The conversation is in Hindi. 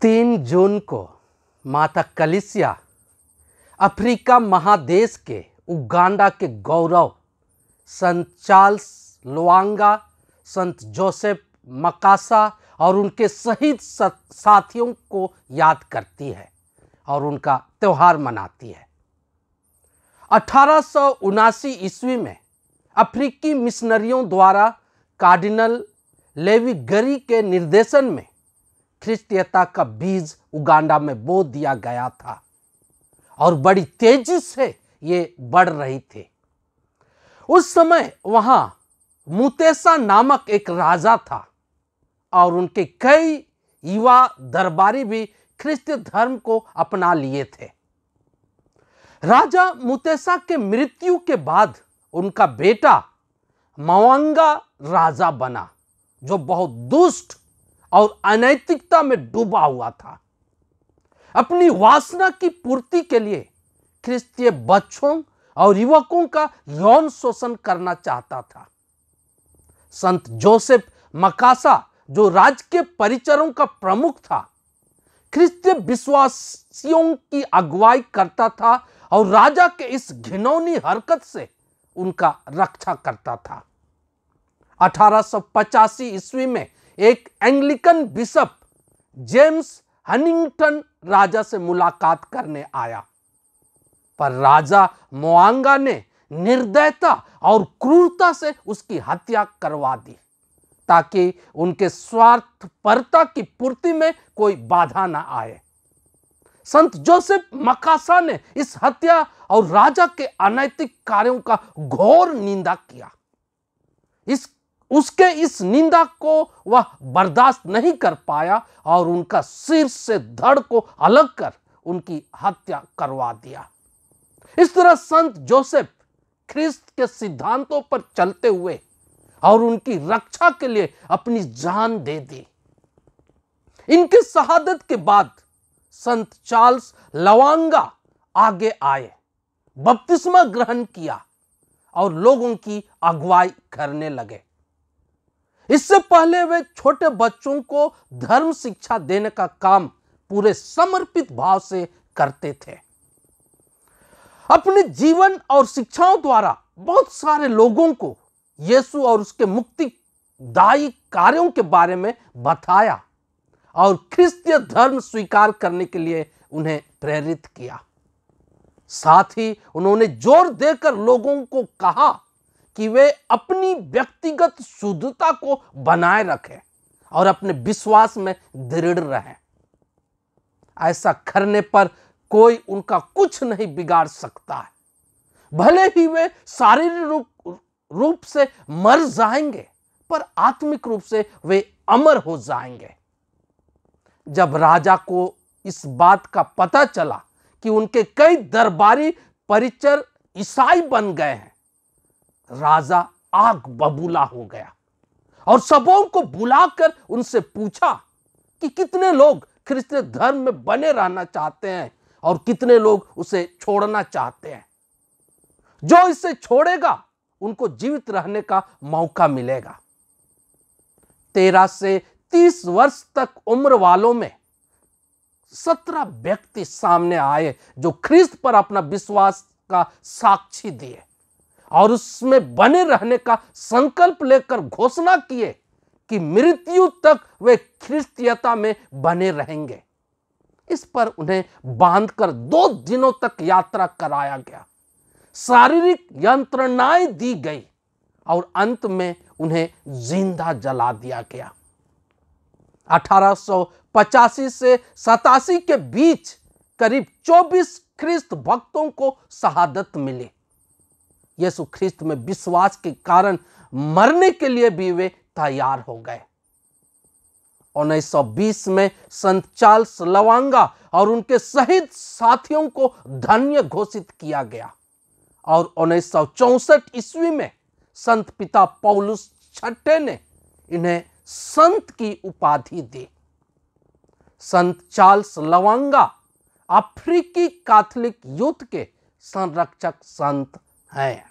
तीन जून को माता कलिसिया अफ्रीका महादेश के उगांडा के गौरव संत चार्ल्स लोआंगा संत जोसेफ मकासा और उनके शहीद साथियों को याद करती है और उनका त्यौहार मनाती है अठारह ईस्वी में अफ्रीकी मिशनरियों द्वारा कार्डिनल लेविगरी के निर्देशन में ख्रिस्टीयता का बीज उगांडा में बो दिया गया था और बड़ी तेजी से ये बढ़ रही थी उस समय वहां मुतेसा नामक एक राजा था और उनके कई युवा दरबारी भी ख्रिस्त धर्म को अपना लिए थे राजा मुतेसा के मृत्यु के बाद उनका बेटा मवंगा राजा बना जो बहुत दुष्ट और अनैतिकता में डूबा हुआ था अपनी वासना की पूर्ति के लिए ख्रिस्तीय बच्चों और युवकों का यौन शोषण करना चाहता था संत जोसेफ मकासा जो राज्य के परिचरों का प्रमुख था ख्रिस्तीय विश्वासियों की अगुवाई करता था और राजा के इस घिनौनी हरकत से उनका रक्षा करता था अठारह ईस्वी में एक एंग्लिकन बिशप जेम्स हनिंगटन राजा से मुलाकात करने आया पर राजा मोआंगा ने निर्दयता और क्रूरता से उसकी हत्या करवा दी ताकि उनके स्वार्थपरता की पूर्ति में कोई बाधा ना आए संत जोसेफ मकासा ने इस हत्या और राजा के अनैतिक कार्यों का घोर निंदा किया इस उसके इस निंदा को वह बर्दाश्त नहीं कर पाया और उनका सिर से धड़ को अलग कर उनकी हत्या करवा दिया इस तरह संत जोसेफ ख्रिस्त के सिद्धांतों पर चलते हुए और उनकी रक्षा के लिए अपनी जान दे दी इनके शहादत के बाद संत चार्ल्स लवांगा आगे आए बपतिस्मा ग्रहण किया और लोगों की अगुवाई करने लगे इससे पहले वे छोटे बच्चों को धर्म शिक्षा देने का काम पूरे समर्पित भाव से करते थे अपने जीवन और शिक्षाओं द्वारा बहुत सारे लोगों को यीशु और उसके मुक्ति दायी कार्यों के बारे में बताया और ख्रिस्तीय धर्म स्वीकार करने के लिए उन्हें प्रेरित किया साथ ही उन्होंने जोर देकर लोगों को कहा कि वे अपनी व्यक्तिगत शुद्धता को बनाए रखें और अपने विश्वास में दृढ़ रहें ऐसा करने पर कोई उनका कुछ नहीं बिगाड़ सकता है भले ही वे शारीरिक रूप रूप से मर जाएंगे पर आत्मिक रूप से वे अमर हो जाएंगे जब राजा को इस बात का पता चला कि उनके कई दरबारी परिचर ईसाई बन गए हैं राजा आग बबूला हो गया और सबों को बुलाकर उनसे पूछा कि कितने लोग ख्रिस्ती धर्म में बने रहना चाहते हैं और कितने लोग उसे छोड़ना चाहते हैं जो इसे छोड़ेगा उनको जीवित रहने का मौका मिलेगा तेरह से तीस वर्ष तक उम्र वालों में सत्रह व्यक्ति सामने आए जो ख्रिस्त पर अपना विश्वास का साक्षी दिए और उसमें बने रहने का संकल्प लेकर घोषणा किए कि मृत्यु तक वे ख्रिस्तीयता में बने रहेंगे इस पर उन्हें बांधकर दो दिनों तक यात्रा कराया गया शारीरिक यंत्रणाएं दी गई और अंत में उन्हें जिंदा जला दिया गया 1885 से सतासी के बीच करीब 24 ख्रिस्त भक्तों को शहादत मिली यीशु ख्रिस्त में विश्वास के कारण मरने के लिए भी वे तैयार हो गए उन्नीस सौ बीस में संत चार्ल्स लवांगा और उनके शहीद साथियों को धन्य घोषित किया गया और उन्नीस सौ चौसठ ईस्वी में संत पिता पौलुस छठे ने इन्हें संत की उपाधि दी संत चार्ल्स लवांगा अफ्रीकी कैथोलिक यूथ के संरक्षक संत 哎。